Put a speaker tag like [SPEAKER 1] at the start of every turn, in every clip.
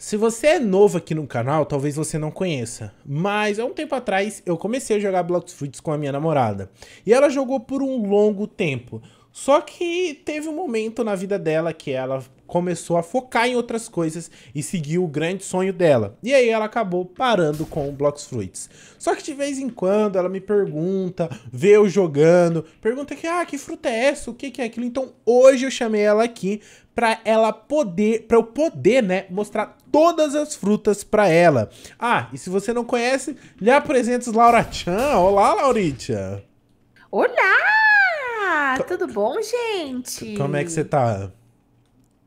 [SPEAKER 1] Se você é novo aqui no canal, talvez você não conheça, mas há um tempo atrás eu comecei a jogar Blocks Fruits com a minha namorada, e ela jogou por um longo tempo, só que teve um momento na vida dela que ela começou a focar em outras coisas e seguiu o grande sonho dela. E aí ela acabou parando com o Blocks Fruits. Só que de vez em quando ela me pergunta, vê eu jogando, pergunta que, ah, que fruta é essa? O que, que é aquilo? Então hoje eu chamei ela aqui para ela poder, para eu poder, né, mostrar todas as frutas para ela. Ah, e se você não conhece, lhe apresento Laura Chan. Olá, Lauritia. Olá! Tudo bom, gente? Como é que você tá?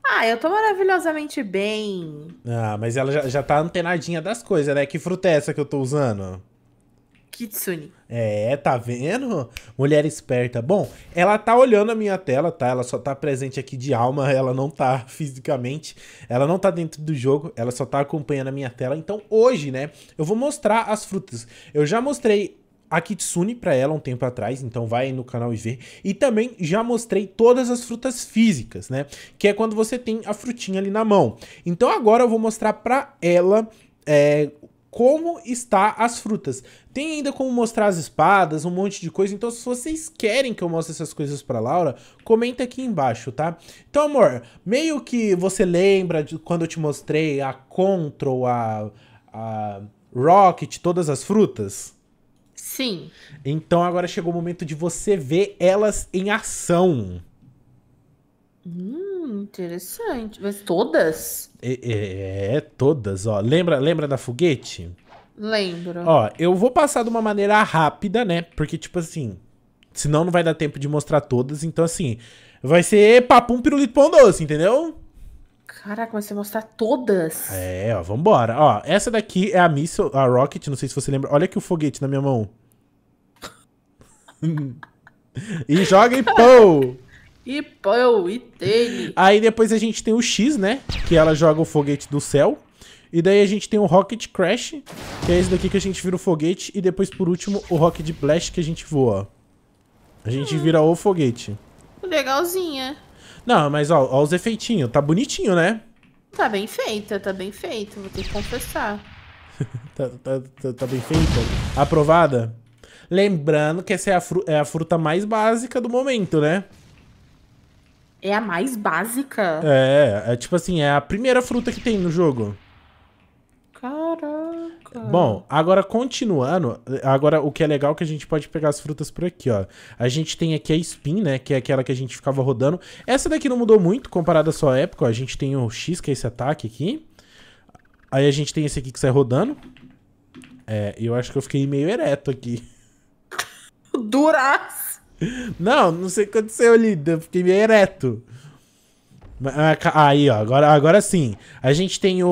[SPEAKER 1] Ah, eu tô maravilhosamente bem. Ah, mas ela já, já tá antenadinha das coisas, né? Que fruta é essa que eu tô usando? Kitsune. É, tá vendo? Mulher esperta. Bom, ela tá olhando a minha tela, tá? Ela só tá presente aqui de alma, ela não tá fisicamente, ela não tá dentro do jogo, ela só tá acompanhando a minha tela. Então hoje, né, eu vou mostrar as frutas. Eu já mostrei a Kitsune para ela um tempo atrás, então vai no canal e vê. E também já mostrei todas as frutas físicas, né? Que é quando você tem a frutinha ali na mão. Então agora eu vou mostrar para ela é, como está as frutas. Tem ainda como mostrar as espadas, um monte de coisa. Então, se vocês querem que eu mostre essas coisas pra Laura, comenta aqui embaixo, tá? Então, amor, meio que você lembra de quando eu te mostrei a Control, a, a Rocket, todas as frutas? Sim. Então, agora chegou o momento de você ver elas em ação. Hum interessante. Mas todas? É, é, é, todas, ó. Lembra, lembra da foguete? Lembro. Ó, eu vou passar de uma maneira rápida, né? Porque, tipo assim, senão não vai dar tempo de mostrar todas. Então, assim, vai ser papum pirulito pão doce, entendeu? Caraca, mas você mostrar todas. É, ó, vambora. Ó, essa daqui é a missão, a Rocket, não sei se você lembra. Olha aqui o foguete na minha mão. e joga em pô! E pô, e itei. Aí depois a gente tem o X, né? Que ela joga o foguete do céu. E daí a gente tem o Rocket Crash, que é esse daqui que a gente vira o foguete. E depois, por último, o Rocket Blast, que a gente voa. A gente hum. vira o foguete. Legalzinha. Não, mas ó, ó os efeitinhos. Tá bonitinho, né? Tá bem feita, tá bem feito. Vou ter que confessar. tá, tá, tá, tá, bem feita? Aprovada? Lembrando que essa é a, é a fruta mais básica do momento, né? É a mais básica? É, é tipo assim, é a primeira fruta que tem no jogo. Caraca. Bom, agora continuando, agora o que é legal é que a gente pode pegar as frutas por aqui, ó. A gente tem aqui a spin, né, que é aquela que a gente ficava rodando. Essa daqui não mudou muito comparada à sua época, ó. A gente tem o X, que é esse ataque aqui. Aí a gente tem esse aqui que sai rodando. É, eu acho que eu fiquei meio ereto aqui. Duraço. Não, não sei o que aconteceu ali. Eu fiquei meio ereto. Aí, ó, agora, agora sim. A gente tem o,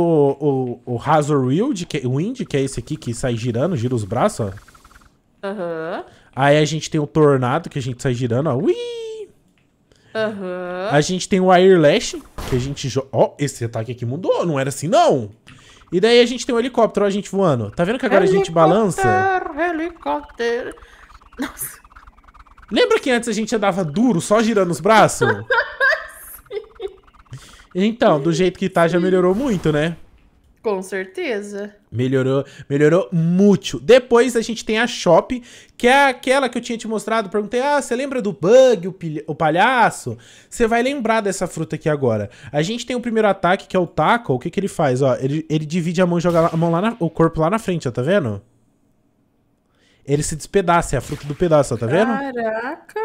[SPEAKER 1] o, o Razor Wind que, Wind, que é esse aqui que sai girando, gira os braços, ó. Uhum. Aí a gente tem o Tornado, que a gente sai girando, ó. Ui! Uhum. A gente tem o Air Lash, que a gente joga. Ó, oh, esse ataque aqui mudou, não era assim não. E daí a gente tem o helicóptero, ó, a gente voando. Tá vendo que agora helicóptero, a gente balança? Helicóptero. Nossa. Lembra que antes a gente andava duro, só girando os braços? então, do jeito que tá, já melhorou muito, né? Com certeza. Melhorou, melhorou muito. Depois a gente tem a Shop, que é aquela que eu tinha te mostrado. Perguntei, ah, você lembra do Bug, o, o palhaço? Você vai lembrar dessa fruta aqui agora. A gente tem o primeiro ataque, que é o Taco. O que, que ele faz? Ó, ele, ele divide a mão e joga a mão lá na, o corpo lá na frente, ó, tá vendo? ele se despedaça, é a fruta do pedaço, ó, tá vendo? Caraca!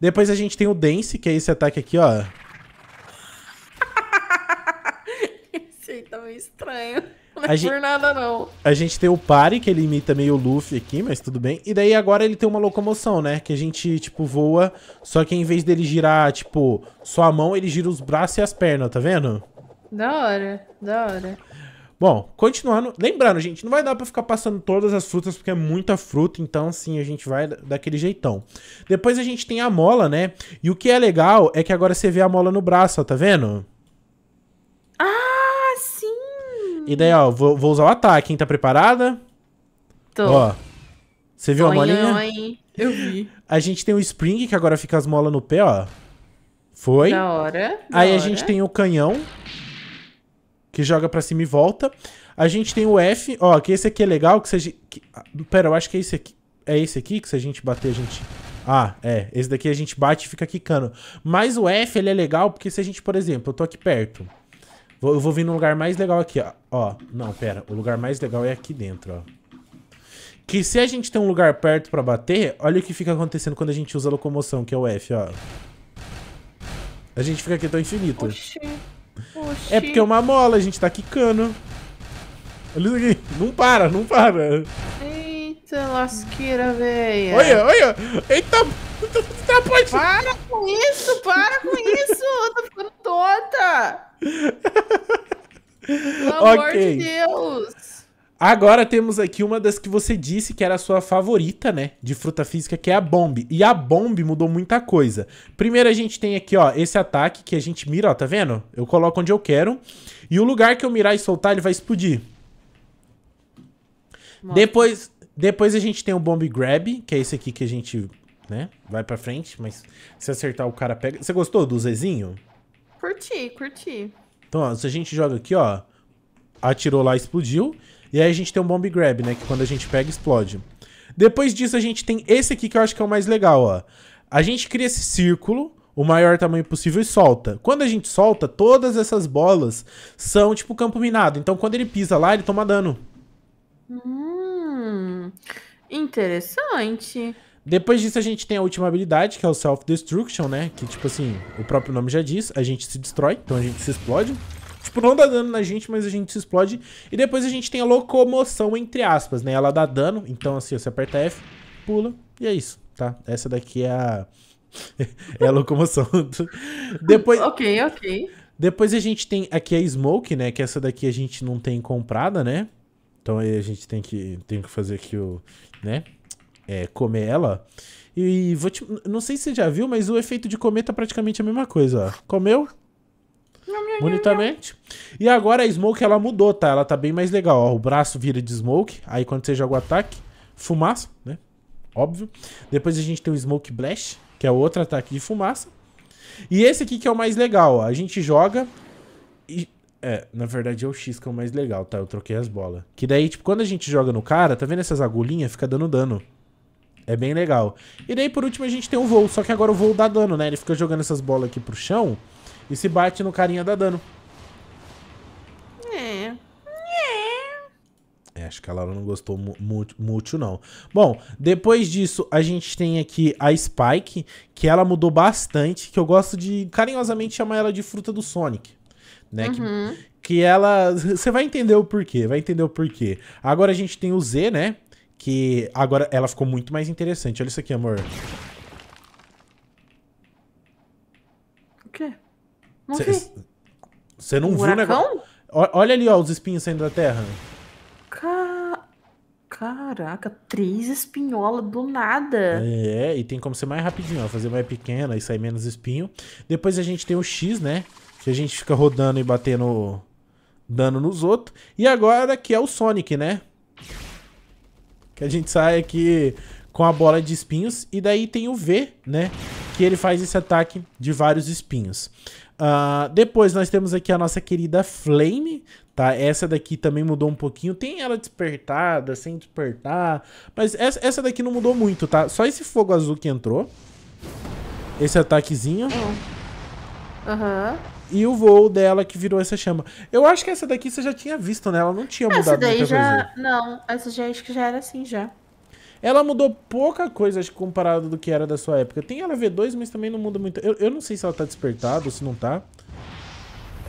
[SPEAKER 1] Depois a gente tem o Dance, que é esse ataque aqui, ó. esse aí tá meio estranho. Não é gente, por nada, não. A gente tem o Pari, que ele imita meio o Luffy aqui, mas tudo bem. E daí agora ele tem uma locomoção, né? Que a gente, tipo, voa. Só que em vez dele girar, tipo, só a mão, ele gira os braços e as pernas, tá vendo? Da hora, da hora. Bom, continuando. Lembrando, gente, não vai dar pra ficar passando todas as frutas, porque é muita fruta, então sim, a gente vai daquele jeitão. Depois a gente tem a mola, né? E o que é legal é que agora você vê a mola no braço, ó, tá vendo? Ah, sim! E daí, ó, vou, vou usar o ataque, hein? Tá preparada? Tô. Ó. Você viu oi, a molinha? Oi, eu vi. A gente tem o spring, que agora fica as molas no pé, ó. Foi. Da hora. Da Aí hora. a gente tem o canhão, que joga para cima e volta. A gente tem o F, ó, que esse aqui é legal, que seja... Que, ah, pera, eu acho que é esse aqui. É esse aqui que se a gente bater, a gente... Ah, é. Esse daqui a gente bate e fica quicando. Mas o F, ele é legal porque se a gente, por exemplo, eu tô aqui perto. Vou, eu vou vir num lugar mais legal aqui, ó. Ó, não, pera. O lugar mais legal é aqui dentro, ó. Que se a gente tem um lugar perto pra bater, olha o que fica acontecendo quando a gente usa a locomoção, que é o F, ó. A gente fica aqui tão infinito. Oxi. É porque é uma mola, a gente tá quicando. Olha isso aqui. Não para, não para. Eita, lasqueira, velho. Olha, olha. Eita, tá pode... Para com isso, para com isso. Eu tô ficando tonta. Pelo okay. amor de Deus. Agora temos aqui uma das que você disse que era a sua favorita, né? De fruta física, que é a Bomb. E a Bomb mudou muita coisa. Primeiro a gente tem aqui, ó, esse ataque que a gente mira, ó, tá vendo? Eu coloco onde eu quero. E o lugar que eu mirar e soltar, ele vai explodir. Nossa. Depois, depois a gente tem o Bomb Grab, que é esse aqui que a gente, né, vai pra frente. Mas se acertar o cara pega... Você gostou do Zezinho? Curti, curti. Então, ó, se a gente joga aqui, ó, atirou lá, explodiu. E aí a gente tem um bomb grab, né? Que quando a gente pega, explode. Depois disso, a gente tem esse aqui que eu acho que é o mais legal, ó. A gente cria esse círculo, o maior tamanho possível e solta. Quando a gente solta, todas essas bolas são tipo campo minado. Então quando ele pisa lá, ele toma dano. Hum, interessante. Depois disso, a gente tem a última habilidade, que é o Self-Destruction, né? Que, tipo assim, o próprio nome já diz, a gente se destrói, então a gente se explode tipo, não dá dano na gente, mas a gente se explode. E depois a gente tem a locomoção, entre aspas, né? Ela dá dano, então assim, você aperta F, pula, e é isso, tá? Essa daqui é a... é a locomoção. depois... Ok, ok. Depois a gente tem aqui a é Smoke, né? Que essa daqui a gente não tem comprada, né? Então aí a gente tem que, tem que fazer aqui o... né? É, comer ela. E vou te... não sei se você já viu, mas o efeito de comer tá praticamente a mesma coisa, ó. Comeu, bonitamente. E agora a Smoke ela mudou, tá? Ela tá bem mais legal. Ó, o braço vira de Smoke, aí quando você joga o ataque, fumaça, né? Óbvio. Depois a gente tem o Smoke Blast, que é outro ataque de fumaça. E esse aqui que é o mais legal, ó. A gente joga e... É, na verdade é o X que é o mais legal, tá? Eu troquei as bolas. Que daí, tipo, quando a gente joga no cara, tá vendo essas agulhinhas? Fica dando dano. É bem legal. E daí, por último, a gente tem o voo. Só que agora o voo dá dano, né? Ele fica jogando essas bolas aqui pro chão... E se bate no carinha dá dano. É. É, é acho que a Laura não gostou muito, muito, não. Bom, depois disso, a gente tem aqui a Spike, que ela mudou bastante, que eu gosto de carinhosamente chamar ela de fruta do Sonic. Né? Uhum. Que, que ela. Você vai entender o porquê, vai entender o porquê. Agora a gente tem o Z, né? Que agora ela ficou muito mais interessante. Olha isso aqui, amor. O quê? Não cê, vi. Você não um viu o negócio? Olha ali, ó, os espinhos saindo da terra. Ca... Caraca, três espinholas do nada. É, e tem como ser mais rapidinho, ó, fazer mais pequena e sair menos espinho. Depois a gente tem o X, né? Que a gente fica rodando e batendo dano nos outros. E agora que é o Sonic, né? Que a gente sai aqui com a bola de espinhos. E daí tem o V, né? que ele faz esse ataque de vários espinhos. Uh, depois nós temos aqui a nossa querida Flame, tá? Essa daqui também mudou um pouquinho. Tem ela despertada, sem despertar, mas essa, essa daqui não mudou muito, tá? Só esse fogo azul que entrou. Esse ataquezinho. Aham. Uhum. E o voo dela que virou essa chama. Eu acho que essa daqui você já tinha visto, né? Ela não tinha essa mudado muita já... Coisa. Não, essa já acho que já era assim já. Ela mudou pouca coisa acho, comparado do que era da sua época. Tem ela V2, mas também não muda muito. Eu, eu não sei se ela tá despertada ou se não tá.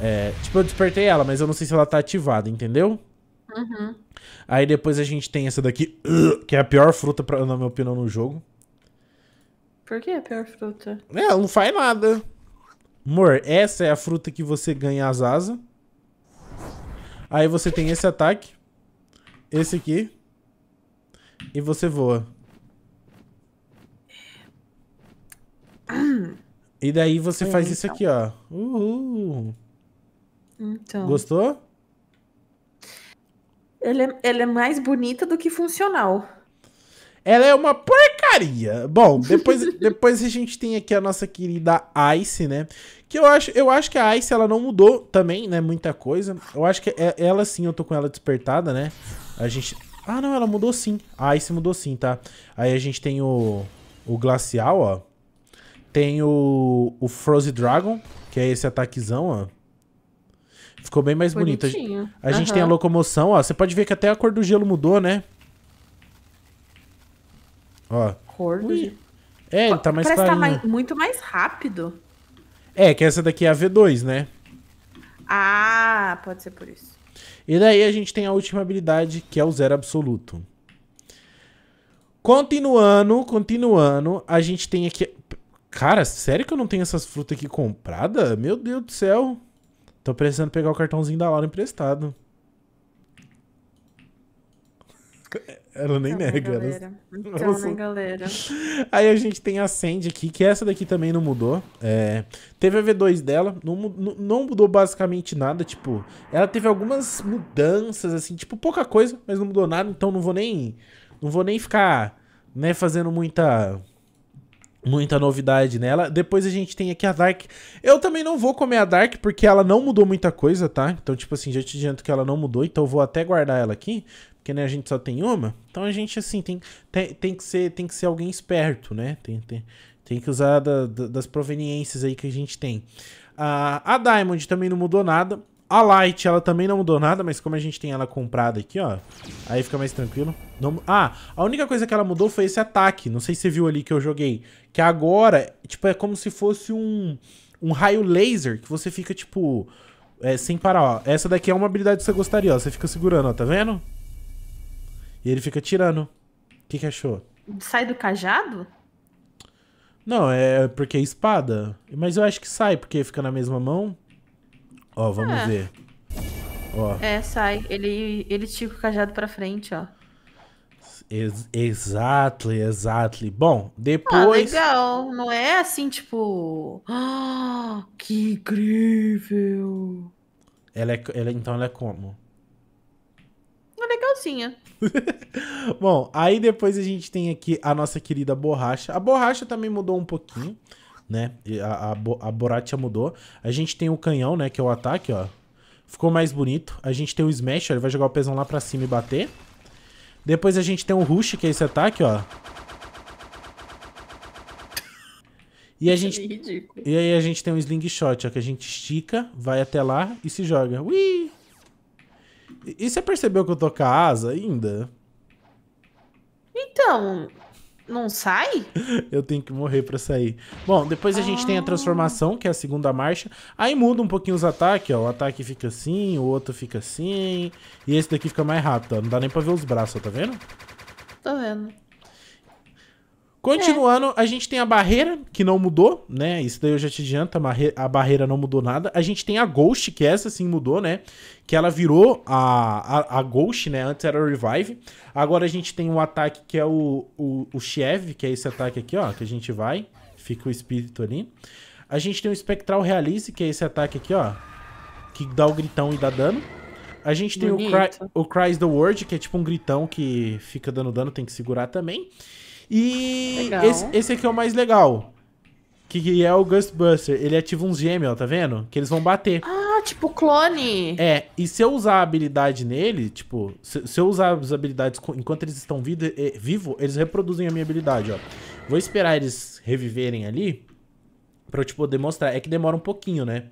[SPEAKER 1] É, tipo, eu despertei ela, mas eu não sei se ela tá ativada, entendeu? Uhum. Aí depois a gente tem essa daqui, uh, que é a pior fruta, pra, na minha opinião, no jogo. Por que a pior fruta? É, ela não faz nada. Amor, essa é a fruta que você ganha as asas. Aí você tem esse ataque. Esse aqui. E você voa. E daí você é, faz isso então. aqui, ó. Uhul. Então. Gostou? Ela é, ela é mais bonita do que funcional. Ela é uma porcaria. Bom, depois, depois a gente tem aqui a nossa querida Ice, né? Que eu acho, eu acho que a Ice ela não mudou também, né? Muita coisa. Eu acho que é, ela sim, eu tô com ela despertada, né? A gente ah, não, ela mudou sim. Ah, esse mudou sim, tá? Aí a gente tem o, o Glacial, ó. Tem o, o Frozen Dragon, que é esse ataquezão, ó. Ficou bem mais bonito. A, a uhum. gente tem a locomoção, ó. Você pode ver que até a cor do gelo mudou, né? Ó. Cor do gelo. É, ele tá mais Parece Parece tá muito mais rápido. É, que essa daqui é a V2, né? Ah, pode ser por isso. E daí a gente tem a última habilidade, que é o zero absoluto. Continuando, continuando, a gente tem aqui... Cara, sério que eu não tenho essas frutas aqui comprada? Meu Deus do céu. Tô precisando pegar o cartãozinho da Laura emprestado. Ela nem né? então, nega. Então, né, galera? Aí a gente tem a Sandy aqui, que essa daqui também não mudou. É... Teve a V2 dela, não, não mudou basicamente nada, tipo... Ela teve algumas mudanças, assim, tipo, pouca coisa, mas não mudou nada, então não vou nem... Não vou nem ficar, né, fazendo muita muita novidade nela. Depois a gente tem aqui a Dark. Eu também não vou comer a Dark porque ela não mudou muita coisa, tá? Então, tipo assim, já te adianto que ela não mudou, então eu vou até guardar ela aqui, porque né, a gente só tem uma. Então a gente assim tem tem, tem que ser tem que ser alguém esperto, né? Tem tem, tem que usar da, da, das proveniências aí que a gente tem. Uh, a Diamond também não mudou nada. A Light, ela também não mudou nada, mas como a gente tem ela comprada aqui, ó, aí fica mais tranquilo. Não... Ah, a única coisa que ela mudou foi esse ataque, não sei se você viu ali que eu joguei, que agora, tipo, é como se fosse um, um raio laser que você fica, tipo, é, sem parar, ó. Essa daqui é uma habilidade que você gostaria, ó, você fica segurando, ó, tá vendo? E ele fica tirando. O que que achou? Sai do cajado? Não, é porque é espada. Mas eu acho que sai, porque fica na mesma mão. Ó, vamos é. ver. Ó. É, sai. Ele, ele estica o cajado pra frente, ó. Ex exato, Bom, depois. Ah, legal. Não é assim, tipo. Ah, que incrível. Ela é, ela, então ela é como? É legalzinha. Bom, aí depois a gente tem aqui a nossa querida borracha. A borracha também mudou um pouquinho né? A, a, a Boratia mudou. A gente tem o canhão, né? Que é o ataque, ó. Ficou mais bonito. A gente tem o Smash, ó, ele vai jogar o pesão lá pra cima e bater. Depois a gente tem o Rush, que é esse ataque, ó. E a é gente, e aí a gente tem o slingshot, ó, que a gente estica, vai até lá e se joga. Ui! E, e você percebeu que eu tô com a asa ainda? Então, não sai? Eu tenho que morrer pra sair. Bom, depois a gente tem a ah. transformação, que é a segunda marcha. Aí muda um pouquinho os ataques, ó. O ataque fica assim, o outro fica assim. E esse daqui fica mais rápido, ó. Não dá nem pra ver os braços, ó. Tá vendo? Tô vendo. Continuando, é. a gente tem a barreira, que não mudou, né? Isso daí eu já te adianto, a, barreira não mudou nada. A gente tem a Ghost, que essa sim mudou, né? Que ela virou a, a, a Ghost, né? Antes era a Revive. Agora a gente tem um ataque que é o, o, o Chev, que é esse ataque aqui, ó. Que a gente vai, fica o espírito ali. A gente tem o Spectral Realize, que é esse ataque aqui, ó. Que dá o gritão e dá dano. A gente tem o, Cry, o Cries the World, que é tipo um gritão que fica dando dano, tem que segurar também. E esse, esse, aqui é o mais legal. Que, é o Ghostbuster. Ele ativa é tipo um gêmeo, ó, tá vendo? Que eles vão bater. Ah, tipo clone. É, e se eu usar a habilidade nele, tipo, se, se eu usar as habilidades enquanto eles estão vida, eh, vivo, eles reproduzem a minha habilidade, ó. Vou esperar eles reviverem ali pra eu, te poder mostrar É que demora um pouquinho, né?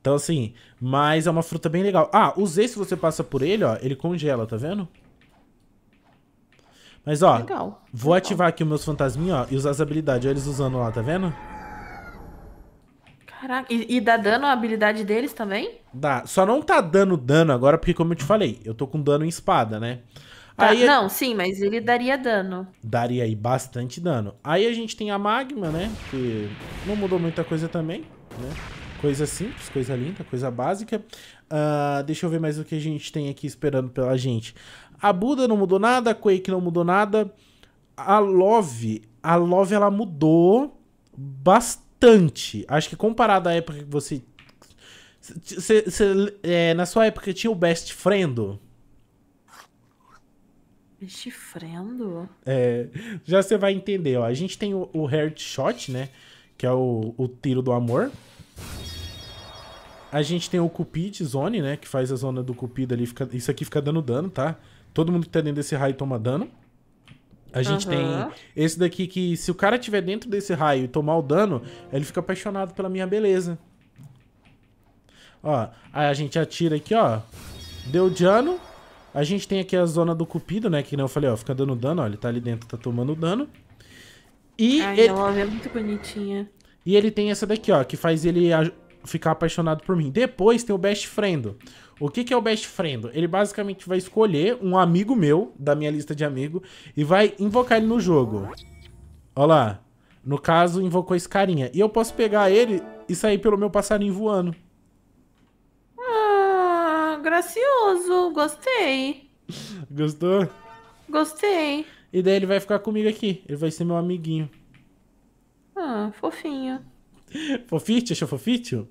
[SPEAKER 1] Então, assim, mas é uma fruta bem legal. Ah, usei se você passa por ele, ó, ele congela, tá vendo? Mas, ó, legal, vou legal. ativar aqui os meus fantasminhos, ó, e usar as habilidades. Olha eles usando lá, tá vendo? Caraca, e, e, dá dano a habilidade deles também? Dá. Só não tá dando dano agora, porque como eu te falei, eu tô com dano em espada, né? Tá, aí, não, sim, mas ele daria dano. Daria aí bastante dano. Aí a gente tem a magma, né? Que não mudou muita coisa também, né? Coisa simples, coisa linda, coisa básica. Uh, deixa eu ver mais o que a gente tem aqui esperando pela gente. A Buda não mudou nada, a Quake não mudou nada. A Love, a Love ela mudou bastante. Acho que comparado à época que você. é, na sua época tinha o Best Friend? Best Friend? É. Já você vai entender, ó. A gente tem o, o Heart Shot, né? Que é o, o tiro do amor. A gente tem o Cupid Zone, né? Que faz a zona do Cupido ali. Fica, isso aqui fica dando dano, tá? Todo mundo que tá dentro desse raio toma dano. A gente uhum. tem esse daqui que, se o cara tiver dentro desse raio e tomar o dano, ele fica apaixonado pela minha beleza. Ó, aí a gente atira aqui, ó. Deu dano. A gente tem aqui a zona do cupido, né? Que não né, eu falei, ó, fica dando dano, ó. Ele tá ali dentro, tá tomando dano. E Ai, ele... ela é muito bonitinha. E ele tem essa daqui, ó, que faz ele ficar apaixonado por mim. Depois tem o best friend. O que, que é o best friend? Ele basicamente vai escolher um amigo meu, da minha lista de amigo, e vai invocar ele no jogo. Olha lá. No caso, invocou esse carinha. E eu posso pegar ele e sair pelo meu passarinho voando. Ah, gracioso. Gostei. Gostou? Gostei. E daí ele vai ficar comigo aqui. Ele vai ser meu amiguinho. Ah, fofinho. Fofite? Achou fofite?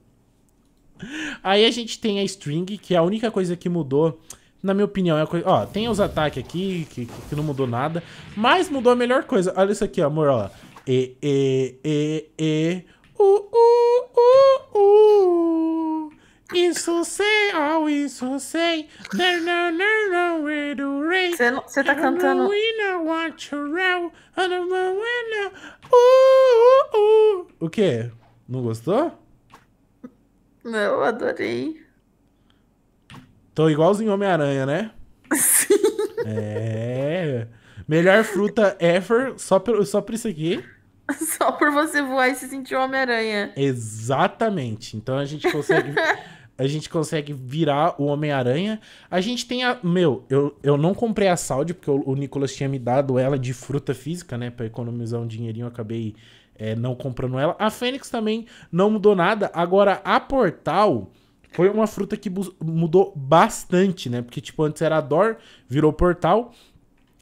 [SPEAKER 1] Aí a gente tem a string, que é a única coisa que mudou na minha opinião, é a coisa... Ó, tem os ataques aqui, que, que não mudou nada. Mas mudou a melhor coisa. Olha isso aqui, amor, ó. E, e, e, e... Uh, uh, uh, uh. Isso sei, oh, isso sei. There no, no, no, é do rain. Você tá cantando... O quê? Não gostou? Não, adorei. Tô igualzinho Homem-Aranha, né? Sim. É. Melhor fruta ever, só por, só por isso aqui. Só por você voar e se sentir Homem-Aranha. Exatamente. Então a gente consegue. a gente consegue virar o Homem-Aranha. A gente tem a. Meu, eu, eu não comprei a Saudi, porque o, o Nicolas tinha me dado ela de fruta física, né? Pra economizar um dinheirinho, eu acabei é, não comprando ela. A Fênix também não mudou nada. Agora, a Portal foi uma fruta que mudou bastante, né? Porque, tipo, antes era a Dor, virou Portal.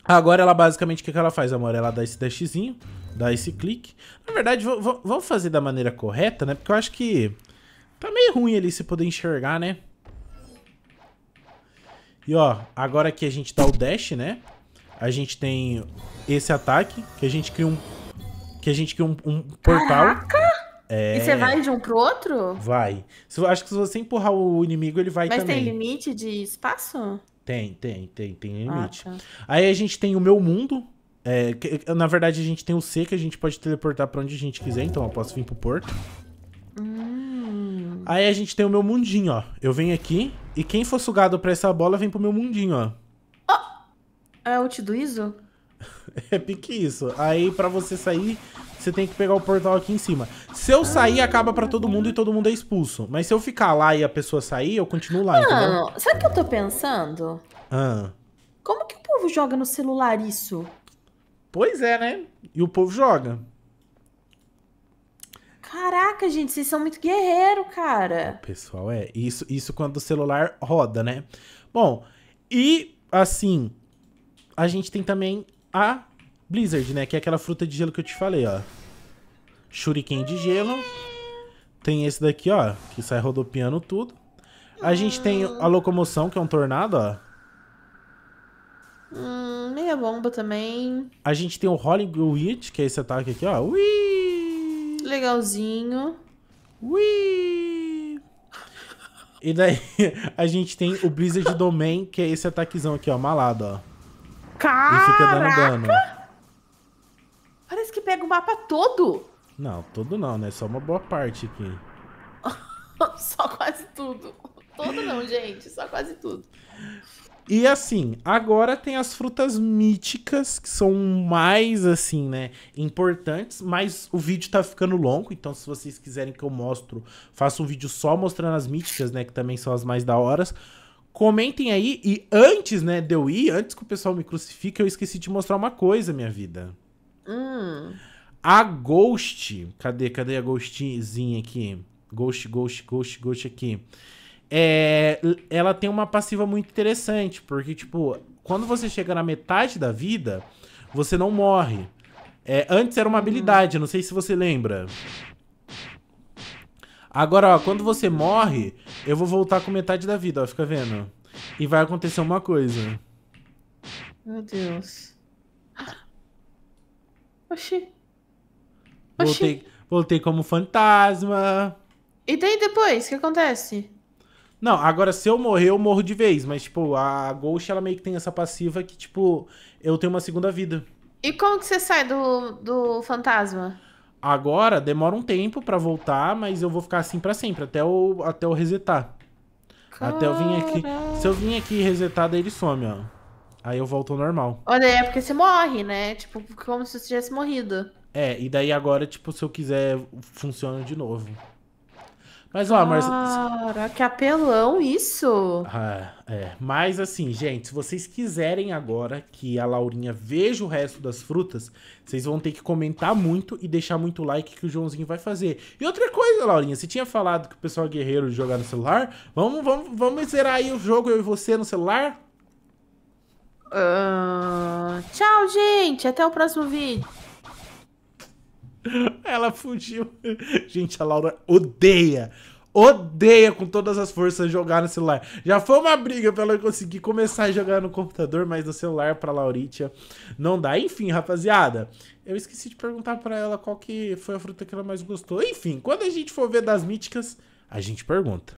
[SPEAKER 1] Agora ela basicamente, o que, que ela faz, amor? Ela dá esse dashzinho, dá esse clique. Na verdade, vamos fazer da maneira correta, né? Porque eu acho que tá meio ruim ali se poder enxergar, né? E ó, agora que a gente dá o dash, né? A gente tem esse ataque, que a gente cria um que a gente criou um, um portal. Caraca! É... E você vai de um pro outro? Vai. Se, acho que se você empurrar o inimigo, ele vai Mas também. Mas tem limite de espaço? Tem, tem, tem, tem ah, limite. Ah, tá. Aí a gente tem o meu mundo. É, que, na verdade, a gente tem o C, que a gente pode teleportar pra onde a gente quiser, então eu posso vir pro porto. Hum. Aí a gente tem o meu mundinho, ó. Eu venho aqui, e quem for sugado pra essa bola vem pro meu mundinho, ó. Oh! É o Tiduizo? É pique isso. Aí pra você sair, você tem que pegar o portal aqui em cima. Se eu sair, acaba pra todo mundo e todo mundo é expulso. Mas se eu ficar lá e a pessoa sair, eu continuo lá, Mano, sabe o que eu tô pensando? Ah. Como que o povo joga no celular isso? Pois é, né? E o povo joga. Caraca, gente, vocês são muito guerreiro, cara. O pessoal, é. Isso, isso quando o celular roda, né? Bom, e assim, a gente tem também a Blizzard, né? Que é aquela fruta de gelo que eu te falei, ó. Shuriken de gelo. Tem esse daqui, ó, que sai rodopiando tudo. A gente tem a locomoção, que é um tornado, ó. Hum, meia bomba também. A gente tem o Holy Witch, que é esse ataque aqui, ó. Ui! Legalzinho. Ui! E daí a gente tem o Blizzard Domain, que é esse ataquezão aqui, ó, malado, ó. Caraca! E fica dando dano. Parece que pega o mapa todo. Não, todo não, né? Só uma boa parte aqui. só quase tudo. Todo não, gente. Só quase tudo. E assim, agora tem as frutas míticas, que são mais, assim, né, importantes, mas o vídeo tá ficando longo, então se vocês quiserem que eu mostro, faça um vídeo só mostrando as míticas, né, que também são as mais da horas, Comentem aí e antes, né, de eu ir, antes que o pessoal me crucifique, eu esqueci de mostrar uma coisa, minha vida. Hum. A Ghost, cadê, cadê a Ghostzinha aqui? Ghost, Ghost, Ghost, Ghost aqui. É, ela tem uma passiva muito interessante, porque, tipo, quando você chega na metade da vida, você não morre. É, antes era uma habilidade, não sei se você lembra. Agora, ó, quando você morre, eu vou voltar com metade da vida, ó, fica vendo. E vai acontecer uma coisa. Meu Deus. Oxi. Oxi. Voltei, voltei como fantasma. E daí depois, o que acontece? Não, agora se eu morrer, eu morro de vez. Mas, tipo, a Ghost, ela meio que tem essa passiva que, tipo, eu tenho uma segunda vida. E como que você sai do, do fantasma? Agora demora um tempo para voltar, mas eu vou ficar assim para sempre, até eu, até eu resetar. Até eu vir aqui. Se eu vir aqui resetar, daí ele some, ó. Aí eu volto ao normal. Olha, é porque você morre, né? Tipo, como se você tivesse morrido. É, e daí agora, tipo, se eu quiser, funciona de novo. Mas ó, Marcelo. Cara, que apelão isso! Ah, é. Mas assim, gente, se vocês quiserem agora que a Laurinha veja o resto das frutas, vocês vão ter que comentar muito e deixar muito like que o Joãozinho vai fazer. E outra coisa, Laurinha, você tinha falado que o pessoal é guerreiro de jogar no celular. Vamos, vamos, vamos zerar aí o jogo, eu e você no celular? Uh, tchau, gente. Até o próximo vídeo. Ela fugiu. Gente, a Laura odeia. Odeia com todas as forças jogar no celular. Já foi uma briga pra ela conseguir começar a jogar no computador, mas no celular pra Lauritia não dá. Enfim, rapaziada, eu esqueci de perguntar pra ela qual que foi a fruta que ela mais gostou. Enfim, quando a gente for ver das míticas, a gente pergunta.